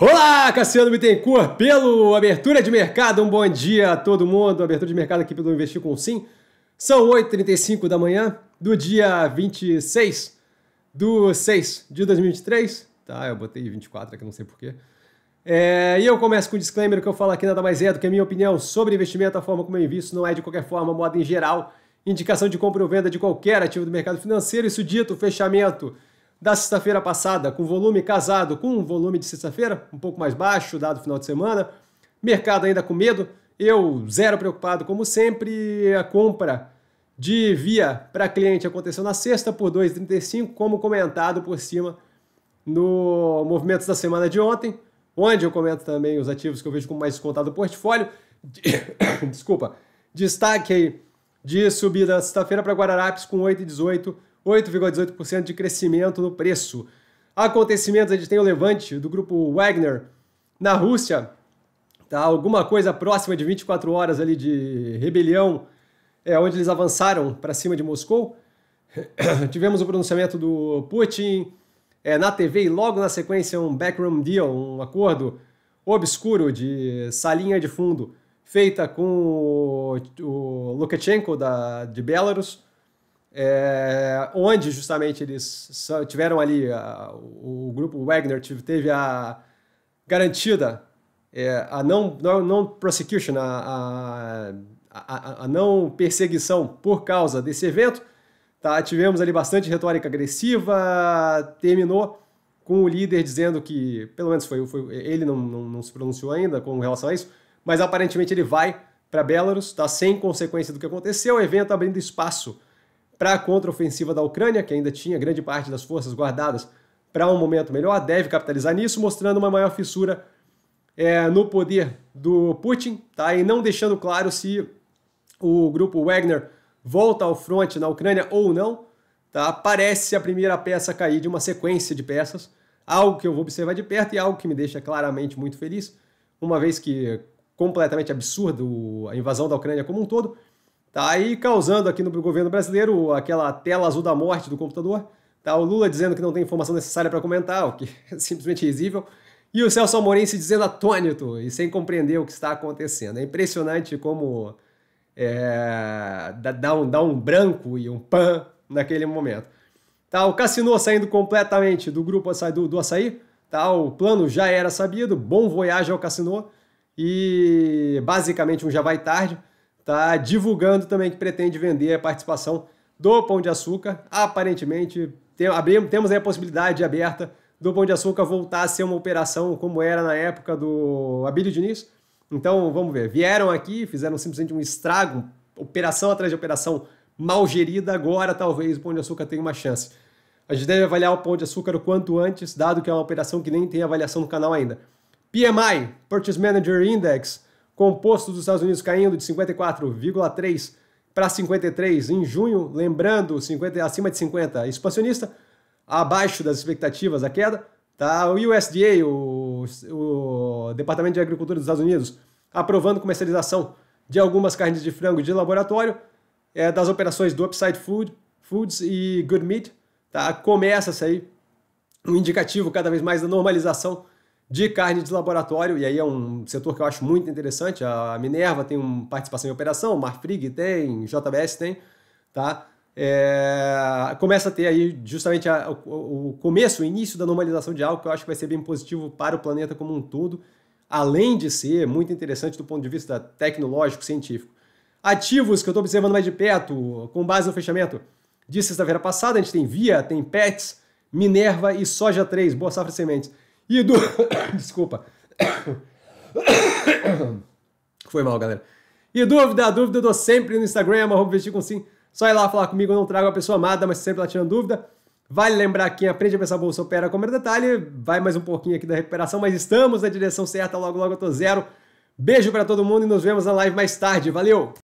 Olá, Cassiano Bittencourt, pelo Abertura de Mercado. Um bom dia a todo mundo. Abertura de Mercado aqui pelo Investir com Sim. São 8h35 da manhã do dia 26 do 6 de 2023. Tá, eu botei 24 aqui, não sei porquê. É, e eu começo com um disclaimer que eu falo aqui nada mais é do que a minha opinião sobre investimento, a forma como eu invisto não é de qualquer forma, moda em geral, indicação de compra ou venda de qualquer ativo do mercado financeiro. Isso dito, fechamento da sexta-feira passada, com volume casado com o volume de sexta-feira, um pouco mais baixo, dado o final de semana. Mercado ainda com medo, eu zero preocupado como sempre. A compra de via para cliente aconteceu na sexta por 2,35, como comentado por cima no Movimentos da Semana de ontem, onde eu comento também os ativos que eu vejo como mais descontado do portfólio. Desculpa. Destaque aí de subida sexta-feira para Guararapes com 8,18 8,18% de crescimento no preço. Acontecimentos, a gente tem o levante do grupo Wagner na Rússia, tá? alguma coisa próxima de 24 horas ali de rebelião, é, onde eles avançaram para cima de Moscou. Tivemos o pronunciamento do Putin é, na TV e logo na sequência um backroom deal, um acordo obscuro de salinha de fundo feita com o, o Lukashenko da, de Belarus é, onde justamente eles tiveram ali, a, o grupo Wagner teve a garantida é, a não, não, não prosecution, a, a, a, não perseguição por causa desse evento. Tá? Tivemos ali bastante retórica agressiva, terminou com o líder dizendo que, pelo menos foi, foi ele não, não, não se pronunciou ainda com relação a isso, mas aparentemente ele vai para Belarus, tá sem consequência do que aconteceu, o evento abrindo espaço para a contraofensiva da Ucrânia, que ainda tinha grande parte das forças guardadas para um momento melhor, deve capitalizar nisso, mostrando uma maior fissura é, no poder do Putin, tá? e não deixando claro se o grupo Wagner volta ao fronte na Ucrânia ou não. Tá? Parece a primeira peça cair de uma sequência de peças, algo que eu vou observar de perto e algo que me deixa claramente muito feliz, uma vez que completamente absurdo a invasão da Ucrânia como um todo, Tá aí causando aqui no governo brasileiro aquela tela azul da morte do computador. Tá o Lula dizendo que não tem informação necessária para comentar, o que é simplesmente risível. E o Celso Amorim se dizendo atônito e sem compreender o que está acontecendo. É impressionante como é, dá, um, dá um branco e um pan naquele momento. Tá, o Cassino saindo completamente do grupo do, do açaí. Tá, o plano já era sabido, bom voyage ao Cassino. E basicamente um já vai tarde está divulgando também que pretende vender a participação do Pão de Açúcar. Aparentemente, tem, abrimos, temos a possibilidade aberta do Pão de Açúcar voltar a ser uma operação como era na época do Abílio Diniz. Então, vamos ver. Vieram aqui, fizeram simplesmente um estrago, operação atrás de operação mal gerida. Agora, talvez, o Pão de Açúcar tenha uma chance. A gente deve avaliar o Pão de Açúcar o quanto antes, dado que é uma operação que nem tem avaliação no canal ainda. PMI, Purchase Manager Index, composto dos Estados Unidos caindo de 54,3 para 53 em junho, lembrando 50, acima de 50 expansionista, abaixo das expectativas a queda, tá? O USDA, o, o Departamento de Agricultura dos Estados Unidos, aprovando comercialização de algumas carnes de frango de laboratório, é, das operações do Upside Food, Foods e Good Meat, tá? Começa-se aí um indicativo cada vez mais da normalização de carne de laboratório, e aí é um setor que eu acho muito interessante. A Minerva tem uma participação em operação, Marfrig tem, JBS tem, tá? É, começa a ter aí justamente a, o, o, começo, o início da normalização de algo que eu acho que vai ser bem positivo para o planeta como um todo, além de ser muito interessante do ponto de vista tecnológico, científico. Ativos que eu estou observando mais de perto, com base no fechamento de sexta-feira passada, a gente tem Via, tem Pets, Minerva e Soja 3, Boa Safra Sementes. E do. Desculpa. Foi mal, galera. E dúvida, dúvida eu dou sempre no Instagram, é arroba vestir com sim. Só ir lá falar comigo, eu não trago a pessoa amada, mas sempre lá tirando dúvida. Vale lembrar que quem aprende a pensar bolsa opera com como detalhe. Vai mais um pouquinho aqui da recuperação, mas estamos na direção certa, logo logo eu tô zero. Beijo para todo mundo e nos vemos na live mais tarde. Valeu!